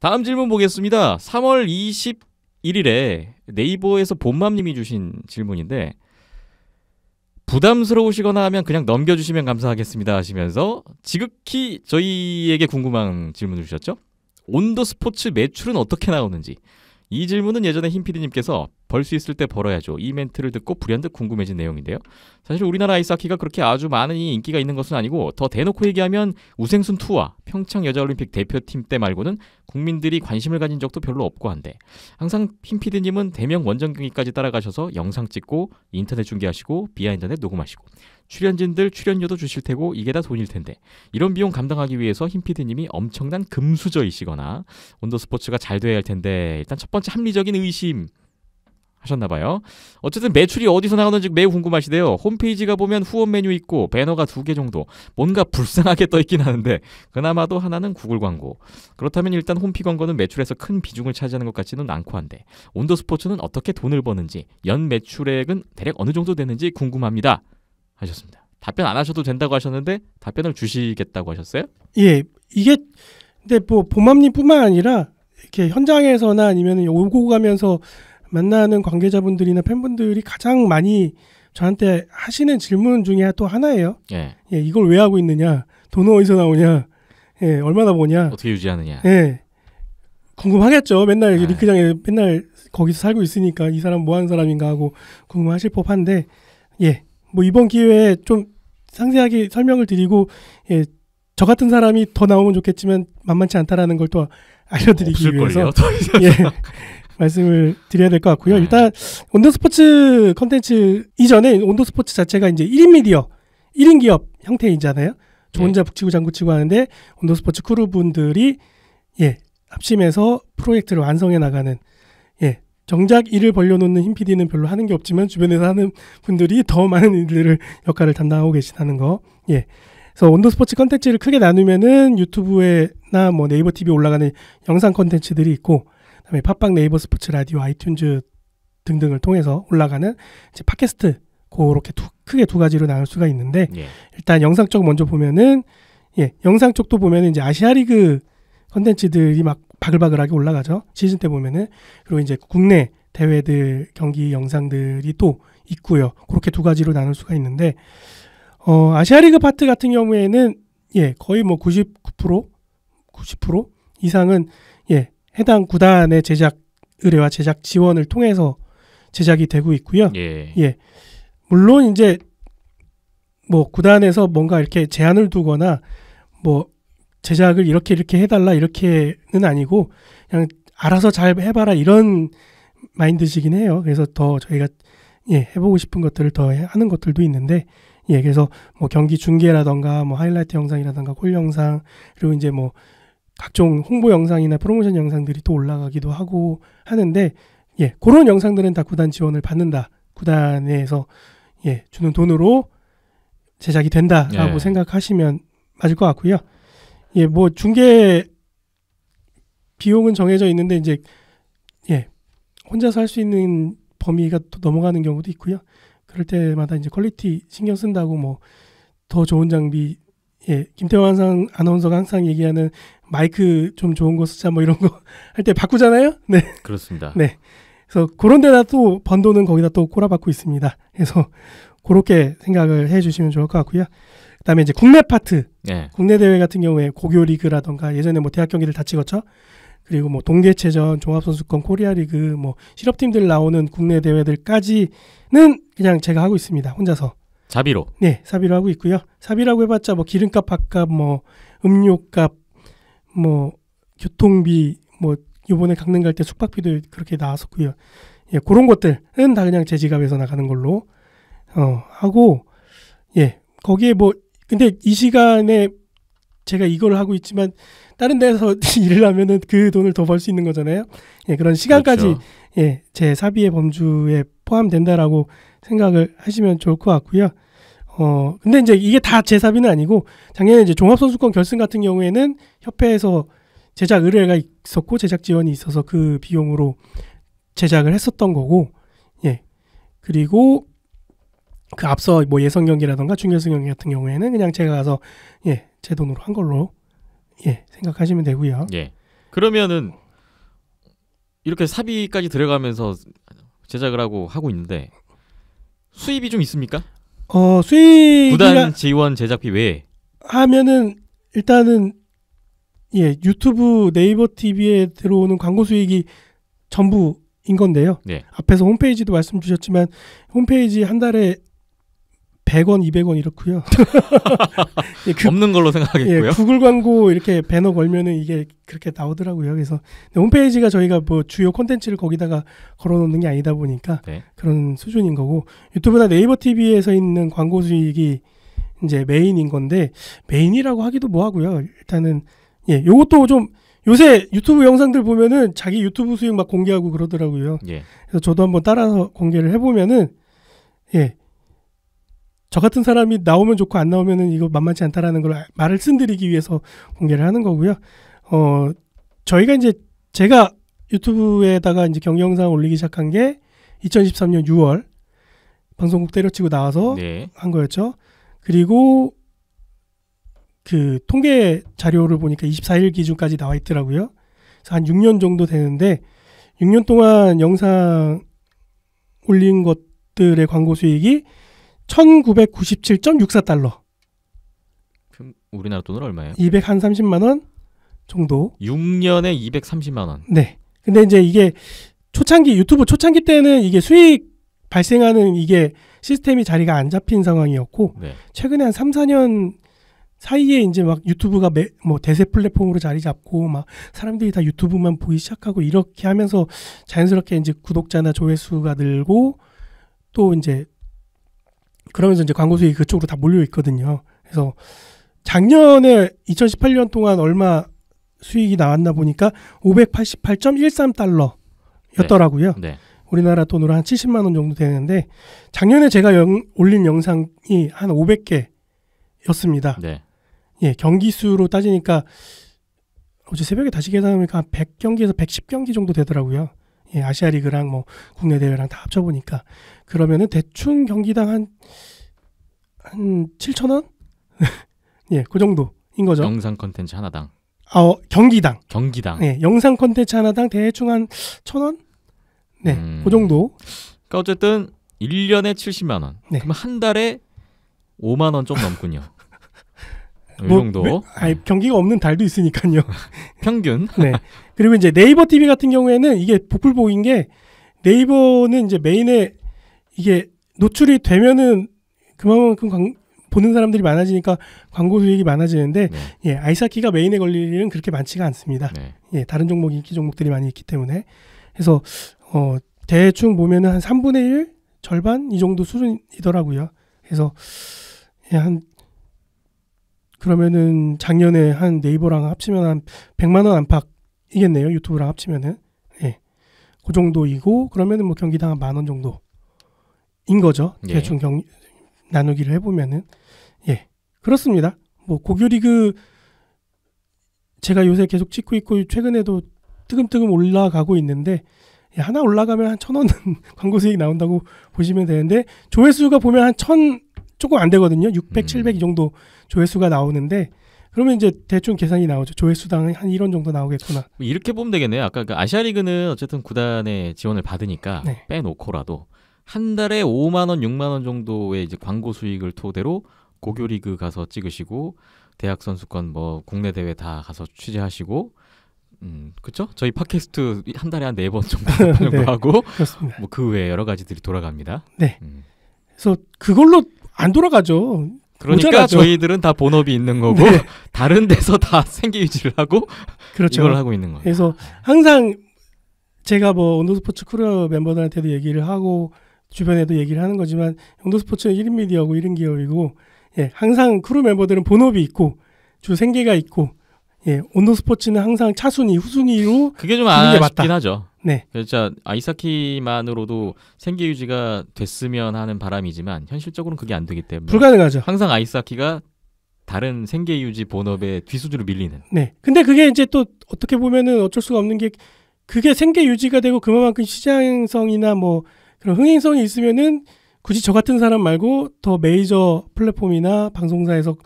다음 질문 보겠습니다. 3월 21일에 네이버에서 본맘님이 주신 질문인데 부담스러우시거나 하면 그냥 넘겨주시면 감사하겠습니다 하시면서 지극히 저희에게 궁금한 질문을 주셨죠. 온도 스포츠 매출은 어떻게 나오는지 이 질문은 예전에 힘피디님께서 벌수 있을 때 벌어야죠. 이 멘트를 듣고 불현듯 궁금해진 내용인데요. 사실 우리나라 아이스하키가 그렇게 아주 많은 인기가 있는 것은 아니고 더 대놓고 얘기하면 우생순 2와 평창 여자올림픽 대표팀 때 말고는 국민들이 관심을 가진 적도 별로 없고 한데 항상 핀피드님은 대명 원정 경기까지 따라가셔서 영상 찍고 인터넷 중계하시고 비하인드넷 녹음하시고 출연진들 출연료도 주실 테고 이게 다 돈일 텐데 이런 비용 감당하기 위해서 흰피디님이 엄청난 금수저이시거나 온도스포츠가잘 돼야 할 텐데 일단 첫 번째 합리적인 의심 하셨나봐요. 어쨌든 매출이 어디서 나오는지 매우 궁금하시대요. 홈페이지가 보면 후원 메뉴 있고 배너가 두 개 정도 뭔가 불쌍하게 떠있긴 하는데 그나마도 하나는 구글 광고. 그렇다면 일단 홈피 광고는 매출에서 큰 비중을 차지하는 것 같지는 않고 한데 온도 스포츠는 어떻게 돈을 버는지 연 매출액은 대략 어느 정도 되는지 궁금합니다. 하셨습니다. 답변 안 하셔도 된다고 하셨는데 답변을 주시겠다고 하셨어요? 예, 이게 근데 뭐 보맘님뿐만 아니라 이렇게 현장에서나 아니면 오고 가면서 만나는 관계자분들이나 팬분들이 가장 많이 저한테 하시는 질문 중에 또 하나예요. 예. 예 이걸 왜 하고 있느냐? 돈 어디서 나오냐? 예, 얼마나 보냐? 어떻게 유지하느냐? 예. 궁금하겠죠. 맨날 아. 링크장에 맨날 거기서 살고 있으니까 이 사람 뭐 하는 사람인가 하고 궁금하실 법한데 예. 뭐 이번 기회에 좀 상세하게 설명을 드리고 예. 저 같은 사람이 더 나오면 좋겠지만 만만치 않다라는 걸 또 알려드리기 위해서 예, 말씀을 드려야 될 것 같고요. 네. 일단 온도 스포츠 컨텐츠 이전에 온도 스포츠 자체가 이제 1인 미디어, 1인 기업 형태이잖아요. 저 혼자 네. 북치고 장구치고 하는데 온도 스포츠 크루 분들이 예, 합심해서 프로젝트를 완성해 나가는 예, 정작 일을 벌려놓는 힘 PD는 별로 하는 게 없지만 주변에서 하는 분들이 더 많은 일들을 역할을 담당하고 계시다는 거. 예. 그래서 온도 스포츠 컨텐츠를 크게 나누면은 유튜브에나 뭐 네이버 TV 올라가는 영상 컨텐츠들이 있고 다음에 팟빵 네이버 스포츠 라디오 아이튠즈 등등을 통해서 올라가는 이제 팟캐스트 그렇게 두, 크게 두 가지로 나눌 수가 있는데 예. 일단 영상 쪽 먼저 보면은 예 영상 쪽도 보면은 이제 아시아리그 컨텐츠들이 막 바글바글하게 올라가죠 시즌 때 보면은 그리고 이제 국내 대회들 경기 영상들이 또 있고요 그렇게 두 가지로 나눌 수가 있는데 어 아시아리그 파트 같은 경우에는 예 거의 뭐 99% 90% 이상은 해당 구단의 제작 의뢰와 제작 지원을 통해서 제작이 되고 있고요. 예. 예. 물론 이제 뭐 구단에서 뭔가 이렇게 제한을 두거나 뭐 제작을 이렇게 이렇게 해달라 이렇게는 아니고 그냥 알아서 잘 해봐라 이런 마인드시긴 해요. 그래서 더 저희가 예 해보고 싶은 것들을 더 하는 것들도 있는데 예 그래서 뭐 경기 중계라던가 뭐 하이라이트 영상이라던가 골 영상 그리고 이제 뭐 각종 홍보 영상이나 프로모션 영상들이 또 올라가기도 하고 하는데 예, 그런 영상들은 다 구단 지원을 받는다. 구단에서 예, 주는 돈으로 제작이 된다라고 예. 생각하시면 맞을 것 같고요. 예, 뭐 중계 비용은 정해져 있는데 이제 예, 혼자서 할 수 있는 범위가 또 넘어가는 경우도 있고요. 그럴 때마다 이제 퀄리티 신경 쓴다고 뭐 더 좋은 장비 예, 김태환 아나운서가 항상 얘기하는 마이크 좀 좋은 거 쓰자 뭐 이런 거 할 때 바꾸잖아요. 네. 그렇습니다. 네. 그래서 그런 데다 또번 돈은 거기다 또 꼬라박고 있습니다. 그래서 그렇게 생각을 해 주시면 좋을 것 같고요. 그다음에 이제 국내 파트. 네. 국내 대회 같은 경우에 고교 리그라던가 예전에 뭐 대학 경기를다 찍었죠. 그리고 뭐 동계체전, 종합선수권, 코리아 리그, 뭐 실업팀들 나오는 국내 대회들까지는 그냥 제가 하고 있습니다. 혼자서. 자비로. 네, 사비로 하고 있고요. 사비라고 해봤자 뭐 기름값, 밥값, 뭐 음료값, 뭐 교통비 뭐 이번에 강릉 갈 때 숙박비도 그렇게 나왔었고요. 예, 그런 것들은 다 그냥 제 지갑에서 나가는 걸로 어 하고 예 거기에 뭐 근데 이 시간에 제가 이걸 하고 있지만 다른 데서 일을 하면은 그 돈을 더 벌 수 있는 거잖아요. 예, 그런 시간까지 그렇죠. 예, 제 사비의 범주에 포함된다라고 생각을 하시면 좋을 것 같고요. 어, 근데 이제 이게 다 제 사비는 아니고 작년에 이제 종합선수권 결승 같은 경우에는 협회에서 제작 의뢰가 있었고 제작 지원이 있어서 그 비용으로 제작을 했었던 거고 예 그리고 그 앞서 뭐 예선 경기라던가 중결승 경기 같은 경우에는 그냥 제가 가서 예 제 돈으로 한 걸로 예 생각하시면 되고요 예 그러면은 이렇게 사비까지 들어가면서 제작을 하고 하고 있는데 수입이 좀 있습니까? 어 수익 구단 지원 제작비 외에 하면은 일단은 예 유튜브 네이버 TV에 들어오는 광고 수익이 전부인 건데요. 네. 앞에서 홈페이지도 말씀 주셨지만 홈페이지 한 달에 100원, 200원 이렇고요. 예, 그, 없는 걸로 생각하겠고요. 예, 구글 광고 이렇게 배너 걸면은 이게 그렇게 나오더라고요. 그래서 홈페이지가 저희가 뭐 주요 콘텐츠를 거기다가 걸어놓는 게 아니다 보니까 네. 그런 수준인 거고 유튜브나 네이버 TV에서 있는 광고 수익이 이제 메인인 건데 메인이라고 하기도 뭐하고요. 일단은 예, 요것도 좀 요새 유튜브 영상들 보면은 자기 유튜브 수익 막 공개하고 그러더라고요. 예. 그래서 저도 한번 따라서 공개를 해보면은 예. 저 같은 사람이 나오면 좋고 안 나오면은 이거 만만치 않다라는 걸 아, 말을 쓴드리기 위해서 공개를 하는 거고요. 어, 저희가 이제 제가 유튜브에다가 이제 경영상 올리기 시작한 게 2013년 6월 방송국 때려치고 나와서 네. 한 거였죠. 그리고 그 통계 자료를 보니까 24일 기준까지 나와 있더라고요. 그래서 한 6년 정도 되는데 6년 동안 영상 올린 것들의 광고 수익이 1997.64달러. 우리나라 돈으로 얼마예요? 230만 원 정도. 6년에 230만 원. 네. 근데 이제 이게 초창기 유튜브 초창기 때는 이게 수익 발생하는 이게 시스템이 자리가 안 잡힌 상황이었고 네. 최근에 한 3, 4년 사이에 이제 막 유튜브가 매, 뭐 대세 플랫폼으로 자리 잡고 막 사람들이 다 유튜브만 보기 시작하고 이렇게 하면서 자연스럽게 이제 구독자나 조회수가 늘고 또 이제 그러면서 이제 광고 수익이 그쪽으로 다 몰려 있거든요. 그래서 작년에 2018년 동안 얼마 수익이 나왔나 보니까 588.13달러였더라고요. 네. 네. 우리나라 돈으로 한 70만 원 정도 되는데 작년에 제가 영, 올린 영상이 한 500개였습니다. 네. 예, 경기 수로 따지니까 어제 새벽에 다시 계산하보니까한 100경기에서 110경기 정도 되더라고요. 예, 아시아 리그랑 뭐 국내 대회랑 다 합쳐 보니까 그러면은 대충 경기당 한한 한 7천 원? 예, 그 정도인 거죠. 영상 컨텐츠 하나당. 아, 어, 경기당. 경기당. 예, 영상 컨텐츠 하나당 대충 한천 원? 네, 음... 그 정도. 그러니까 어쨌든 1년에 70만 원. 네. 그럼 한 달에 5만 원 좀 넘군요. 이 뭐, 정도. 매, 아니, 경기가 없는 달도 있으니까요. 평균. 네. 그리고 이제 네이버 TV 같은 경우에는 이게 복불복인 게 네이버는 이제 메인에 이게 노출이 되면은 그만큼 광, 보는 사람들이 많아지니까 광고 수익이 많아지는데 네. 예, 아이스하키가 메인에 걸릴 일은 그렇게 많지가 않습니다. 네. 예, 다른 종목 인기 종목들이 많이 있기 때문에 그래서 어, 대충 보면은 한 3분의 1 절반 이 정도 수준이더라고요. 그래서 예, 한 그러면은 작년에 한 네이버랑 합치면 한 100만 원 안팎이겠네요. 유튜브랑 합치면은. 예. 그 정도이고 그러면은 뭐 경기당 한 만 원 정도인 거죠. 예. 대충 경 나누기를 해 보면은 예. 그렇습니다. 뭐 고교리그 제가 요새 계속 찍고 있고 최근에도 뜨금뜨금 올라가고 있는데 예, 하나 올라가면 한천 원은 광고 수익 나온다고 보시면 되는데 조회수가 보면 한 천 조금 안 되거든요. 600, 음. 700 이 정도 조회수가 나오는데 그러면 이제 대충 계산이 나오죠. 조회수당 한 1원 정도 나오겠구나. 뭐 이렇게 보면 되겠네요. 아까 그 아시아리그는 어쨌든 구단의 지원을 받으니까 네. 빼놓고라도 한 달에 5만 원, 6만 원 정도의 이제 광고 수익을 토대로 고교 리그 가서 찍으시고 대학 선수권 뭐 국내 대회 다 가서 취재하시고 음, 그렇죠? 저희 팟캐스트 한 달에 한 네 번 정도 네, 하고 뭐 그 외에 여러 가지들이 돌아갑니다. 네. 음. 그래서 그걸로 안 돌아가죠. 그러니까 모자라죠. 저희들은 다 본업이 있는 거고 네. 다른 데서 다 생계 유지를 하고 그렇죠. 이걸 하고 있는 거예요. 그래서 항상 제가 뭐 온도 스포츠 크루 멤버들한테도 얘기를 하고 주변에도 얘기를 하는 거지만 온도 스포츠는 1인 미디어고 1인 기업이고 예, 항상 크루 멤버들은 본업이 있고 주 생계가 있고 예, 온도 스포츠는 항상 차순위, 후순위로 그게 좀 아쉽긴 하죠. 네. 진짜 아이사키만으로도 생계 유지가 됐으면 하는 바람이지만 현실적으로는 그게 안 되기 때문에 불가능하죠. 항상 아이사키가 다른 생계 유지 본업의 뒤수주로 밀리는. 네. 근데 그게 이제 또 어떻게 보면은 어쩔 수가 없는 게 그게 생계 유지가 되고 그만큼 시장성이나 뭐 그런 흥행성이 있으면은 굳이 저 같은 사람 말고 더 메이저 플랫폼이나 방송사에서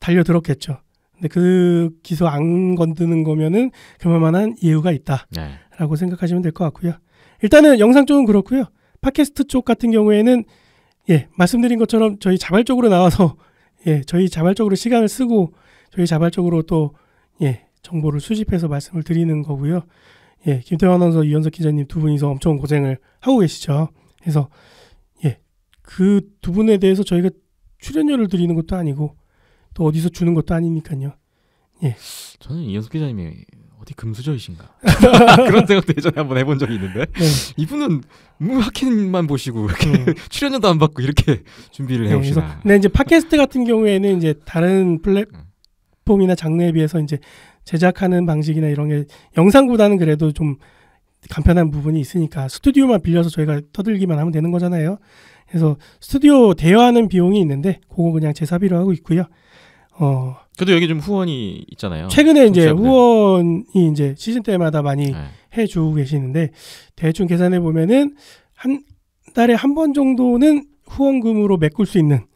달려들었겠죠. 근데 그 기소 안 건드는 거면은 그만한 이유가 있다. 네. 라고 생각하시면 될 것 같고요. 일단은 영상 쪽은 그렇고요. 팟캐스트 쪽 같은 경우에는 예, 말씀드린 것처럼 저희 자발적으로 나와서 예, 저희 자발적으로 시간을 쓰고 저희 자발적으로 또 예, 정보를 수집해서 말씀을 드리는 거고요. 예, 김태환 아나운서, 이현석 기자님 두 분이서 엄청 고생을 하고 계시죠. 그래서 예, 그두 분에 대해서 저희가 출연료를 드리는 것도 아니고 또 어디서 주는 것도 아니니까요. 예. 저는 이현석 기자님이 어디 금수저이신가 그런 생각도 예전에 한번 해본 적이 있는데 네. 이분은 뭐 학회만 보시고 이 네. 출연료도 안 받고 이렇게 준비를 네, 해오시나 네, 이제 팟캐스트 같은 경우에는 이제 다른 플랫폼이나 장르에 비해서 이제 제작하는 방식이나 이런 게 영상보다는 그래도 좀 간편한 부분이 있으니까 스튜디오만 빌려서 저희가 터들기만 하면 되는 거잖아요. 그래서 스튜디오 대여하는 비용이 있는데 그거 그냥 제 사비로 하고 있고요. 어. 그래도 여기 좀 후원이 있잖아요. 최근에 이제 후원이 이제 시즌 때마다 많이 네. 해주고 계시는데 대충 계산해 보면은 한 달에 한 번 정도는 후원금으로 메꿀 수 있는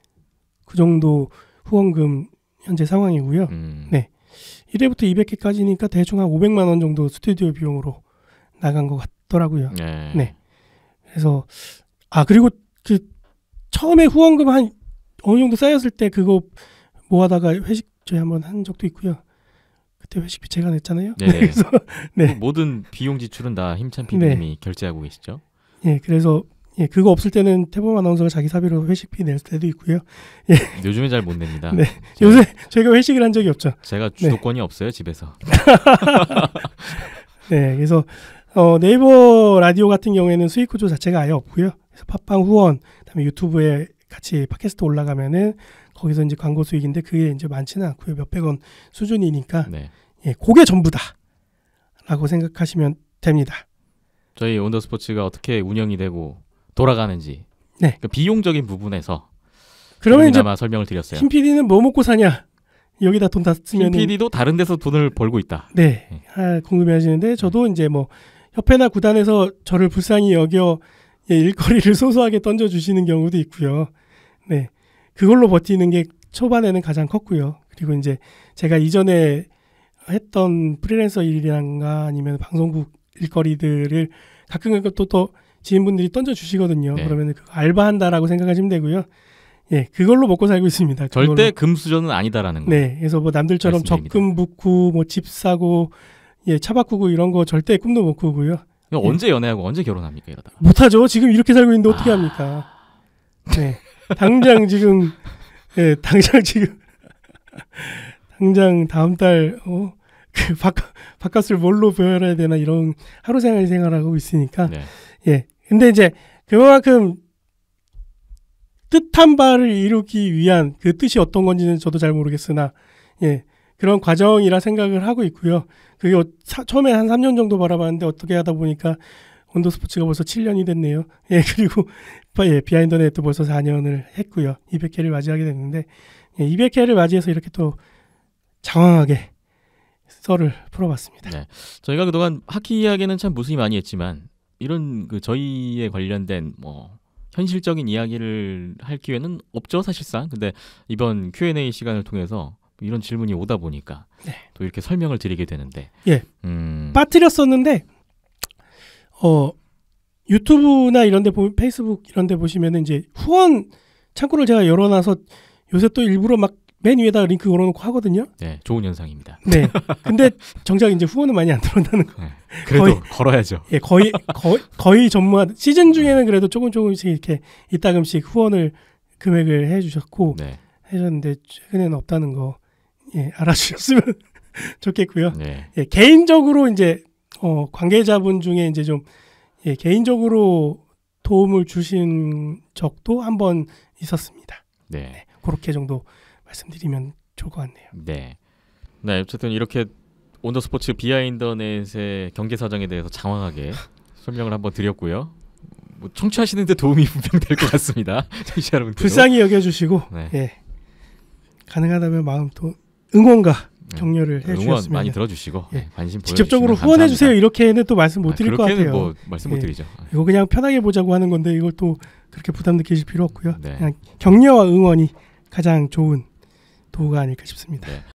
그 정도 후원금 현재 상황이고요. 음. 네. 1회부터 200회까지니까 대충 한 500만 원 정도 스튜디오 비용으로 나간 것 같더라고요. 네. 네. 그래서 아 그리고 그 처음에 후원금 한 어느 정도 쌓였을 때 그거 뭐 하다가 회식 저희 한 번 한 적도 있고요. 그때 회식비 제가 냈잖아요. 네. 그래서 네. 뭐 모든 비용 지출은 다 힘찬 PD님이 네. 결제하고 계시죠. 예, 그래서 예, 그거 없을 때는 태범 아나운서가 자기 사비로 회식비 낼 때도 있고요. 예. 요즘에 잘 못 냅니다. 네. 제가, 네. 요새 제가 회식을 한 적이 없죠. 제가 네. 주도권이 네. 없어요, 집에서. 네, 그래서 어, 네이버 라디오 같은 경우에는 수익 구조 자체가 아예 없고요. 그래서 팟빵 후원, 그다음에 유튜브에 같이 팟캐스트 올라가면은 거기서 이제 광고 수익인데 그게 이제 많지는 않고요. 몇백 원 수준이니까 네. 예, 그게 전부다라고 생각하시면 됩니다. 저희 온더스포츠가 어떻게 운영이 되고 돌아가는지 네. 그 비용적인 부분에서 그러면 이제 설명을 드렸어요. 신 PD는 뭐 먹고 사냐? 여기다 돈 다 쓰면 신 PD도 다른 데서 돈을 벌고 있다. 네, 예. 아, 궁금해하시는데 저도 음. 이제 뭐 협회나 구단에서 저를 불쌍히 여겨 예, 일거리를 소소하게 던져주시는 경우도 있고요. 네. 그걸로 버티는 게 초반에는 가장 컸고요. 그리고 이제 제가 이전에 했던 프리랜서 일이란가 아니면 방송국 일거리들을 가끔 가끔 또, 또 지인분들이 던져 주시거든요. 네. 그러면 그 알바한다라고 생각하시면 되고요. 예, 그걸로 먹고 살고 있습니다. 그걸로. 절대 금수저는 아니다라는 거. 네, 그래서 뭐 남들처럼 적금 붓고 뭐 집 사고 예, 차 바꾸고 이런 거 절대 꿈도 못 꾸고요. 예. 언제 예. 연애하고 언제 결혼합니까 이러다? 못 하죠. 지금 이렇게 살고 있는데 어떻게 아... 합니까? 네. 당장 지금 예, 당장 지금 당장 다음 달 어, 그 바깥 을 뭘로 배워야 되나 이런 하루 생활 생활하고 있으니까 네. 예. 근데 이제 그만큼 뜻한 바를 이루기 위한 그 뜻이 어떤 건지는 저도 잘 모르겠으나 예. 그런 과정이라 생각을 하고 있고요. 그게 어, 처음에 한 3년 정도 바라봤는데 어떻게 하다 보니까 온도 스포츠가 벌써 7년이 됐네요. 예, 그리고 예, 비하인드 네트 벌써 4년을 했고요. 200회를 맞이하게 됐는데 예, 200회를 맞이해서 이렇게 또 장황하게 썰을 풀어봤습니다. 네. 저희가 그동안 하키 이야기는 참 무수히 많이 했지만 이런 그 저희에 관련된 뭐 현실적인 이야기를 할 기회는 없죠 사실상. 근데 이번 Q&A 시간을 통해서 이런 질문이 오다 보니까 네. 또 이렇게 설명을 드리게 되는데 예. 음... 빠뜨렸었는데 어 유튜브나 이런데 보면 페이스북 이런데 보시면은 이제 후원 창구를 제가 열어놔서 요새 또 일부러 막 맨 위에다 링크 걸어놓고 하거든요. 네, 좋은 현상입니다. 네, 근데 정작 이제 후원은 많이 안 들어온다는 거. 네, 그래도 거의, 걸어야죠. 예, 거의 거의 거의 전무한 시즌 중에는 그래도 조금 조금씩 이렇게 이따금씩 후원을 금액을 해주셨고 네. 해줬는데 최근에는 없다는 거 예, 알아주셨으면 좋겠고요. 네. 예, 개인적으로 이제 어, 관계자분 중에 이제 좀 예, 개인적으로 도움을 주신 적도 한번 있었습니다. 네. 네. 그렇게 정도 말씀드리면 좋을 것 같네요. 네. 네, 어쨌든 이렇게 온더스포츠 비하인더넷의 경제 사정에 대해서 장황하게 설명을 한번 드렸고요. 뭐 청취하시는데 도움이 분명 될 것 같습니다. 청취자 여러분 불쌍히 여겨주시고 네. 예. 가능하다면 마음 도 응원과 예. 격려를 네. 그 해주셨으면 많이 들어주시고 예. 예 관심 직접적으로 후원해 주세요 이렇게는 또 말씀 못 아, 드릴 아, 것 같아요. 뭐 말씀 못 예. 드리죠. 아. 이거 그냥 편하게 보자고 하는 건데 이걸 또 그렇게 부담 느끼실 필요 없고요. 네. 그냥 격려와 응원이 가장 좋은 도구가 아닐까 싶습니다. 네.